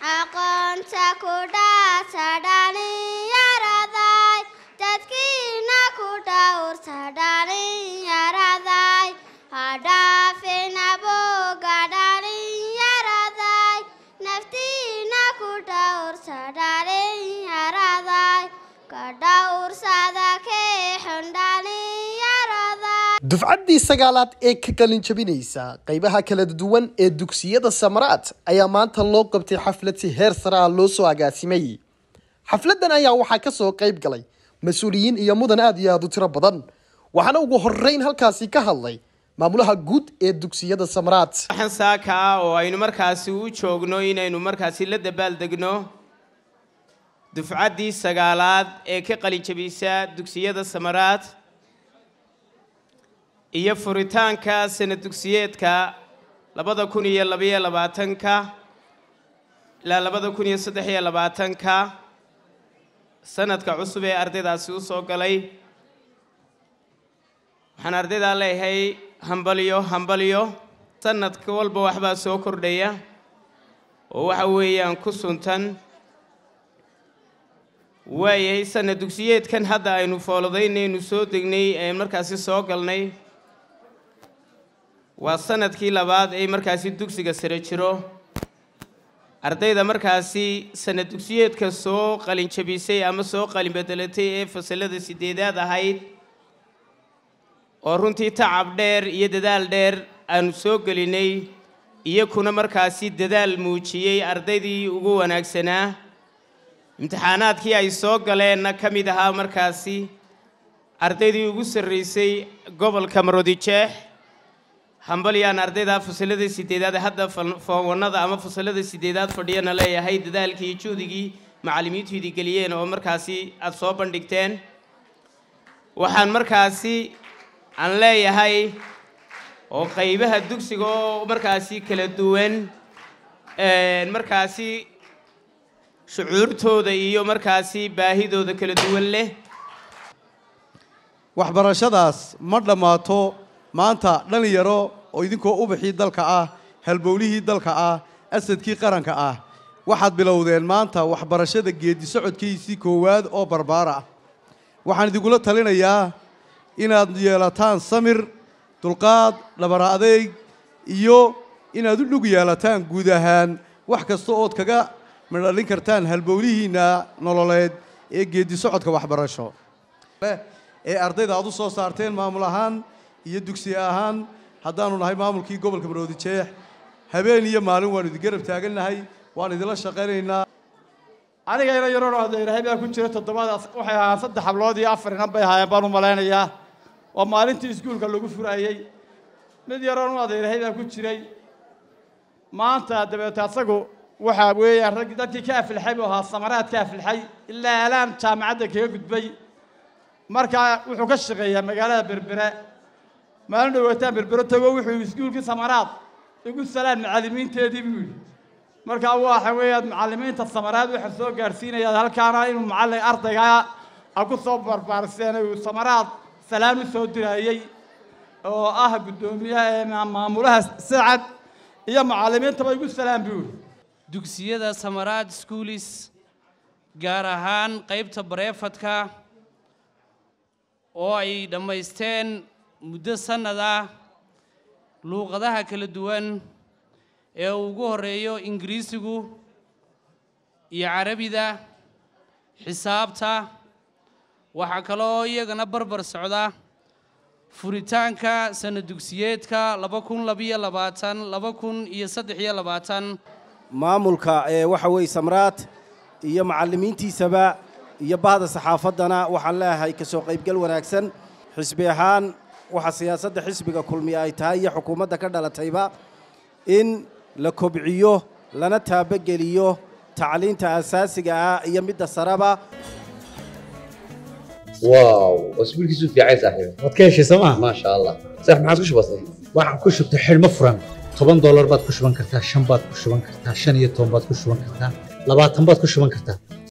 aqoonta ku dhaasada dufcaddii sagaalaad ee ka qalin jabinaysa qaybaha kala duwan ee dugsiyada samaraad ayaa maanta loo qabtay xaflad si heer saraa loo soo agaasimay xafladdan ayaa waxaa kasoo qayb galay mas-uuliyiin iyo mudan aada iyo aad u tiro badan waxaana ugu horeyn halkaasi ka hadlay maamulaha guud ee dugsiyada samaraad axan saaka ah oo aynu markaasi u joogno inaynu markaasi la dabaaldegno dufcaddii sagaalaad ee ka qalinjabisa dugsiyada samaraad iyo furitaanka sanad dugsiyeedka labada kun iyo labaiyo labaatanka ilaa labada kun iyo saddex iyo labaatanka sanadka cusub ee ardaydaasi u soo galay waxaan ardaydaa leeyahay hambalyo hambalyo sanadka walba waxbaa soo kordhaya oo waxa weeyaan ku suntan waayahay sanad dugsiyeedkan hadda aynu foolodaynaynu soo degnay ee markaasi soo galnay waa sanadkii labaad ee markaasi dugsiga sare jiro ardayda markaasi sanad dugsiyeedka soo qalin jabisay ama soo qalin bedelatay ee fasilada sideedaad ahayd oo runtii tacab dheer iyo dadaal dheer aanu soo gelinay iyakuna markaasi dadaal muujiyey ardaydii ugu wanaagsanaa imtixaanaadkii ay soo galeenna ka mid ahaa markaasi ardaydii ugu sarraysay gobolka marodijeex hambalyaan ardayda fasilada sideedaad hadda foowanada ama fasilada sideedaad fadhiyana leeyahay dadaalkii juhdigii macalimiintu geliyeen oo markaasi aada soo bandhigteen waxaan markaasi aan leeyahay oo qaybaha dugsiga oo markaasi kala duwan markaasi shucuurtooda iyo markaasi baahidooda kala duwan leh waxbarashadaas ma dhammaato maanta dhalin yaro oo idinkoo ubaxii dalka ah halbowlihii dalka ah asadkii qaranka ah waxaad bilowdeen maanta waxbarashada geedi socodkiisii koowaad oo barbaara ah waxaan idinkula talinayaa inaad yeelataan samir dulqaad dhabara adeyg iyo inaad u dhug yeelataan guud ahaan wax kasta ood kaga midhalin kartaan halbowlihiinna nololeed ee geeddi socodka waxbarasho ee ardayda aad u soo saarteen maamul ahaan iyo dugsi ahaan haddaanu nahay maamulkii gobolka maroodi jeex habeen iyo maalin waanu idingarab taagannahay waan idinla shaqaynaynaa aniga ina yaroon odayrahay baa ku jira toddobaada waxay ahaa saddex hablood iyo afar inan bay ahaayeen baan u malaynayaa oo maalintii iskuulka lagu furaayey mid yaroon u adayrahay baa ku jiray maanta dabeete isagu waxaa weeyaan rag dadkii ka afilxay buu ahaa samaraad ka afilxay ilaa alaan jaamacadda kaga gudbay markaa wuxuu ka shaqeeyaa magaalada berbere maalin dhawaataan berbero tago wuxuu iskuulkii samaraad igu salaan macallimiinteedii buu yidhi markaa waxa weeyaad macalimiinta samaraad waxaa soo gaadhsiinayaad halkaana ah inuu macallin ardaygaa a ku soo barbaarseenay uu samaraad salaan u soo diraayey oo ah guddoomiyaha ee eh, maamulaha sacad iyo macallimiintaba igu salaam buu yidhi dugsiyada samaraad schoolis gaar ahaan qaybta bareefadka oo ay dhammaysteen muddo sannad ah luuqadaha kala duwan ee uu ugu horeeyo ingiriisigu iyo carabida xisaabta waxaa kaloo iyagana barbar socda furitaanka sanad dugsiyeedka laba kun labiyo labaatan laba kun iyo saddex iyo labaatan maamulka waxa weeye samraad iyo macallimiintiisaba iyo bahda saxaafaddana waxaan leeyahay ka soo qaybgal wanaagsan xisbi ahaan waxaa siyaasadda xisbiga kulmiya ay tahay iyo xukuumadda ka dhalatayba in la kobciyo lana taabogeliyo tacliinta asaasiga ah iyo midda saraba واو اسبوعك يسوف يا عيسى صاحبي ما تكيش سما ما شاء الله صح ما حدش بسيط waxaan ku shubtay xilmo furan toban doolar baad ku shuban kartaa shan baad ku shuban kartaa shan iyo toban baad ku shuban kartaa labaatan baad ku shuban kartaa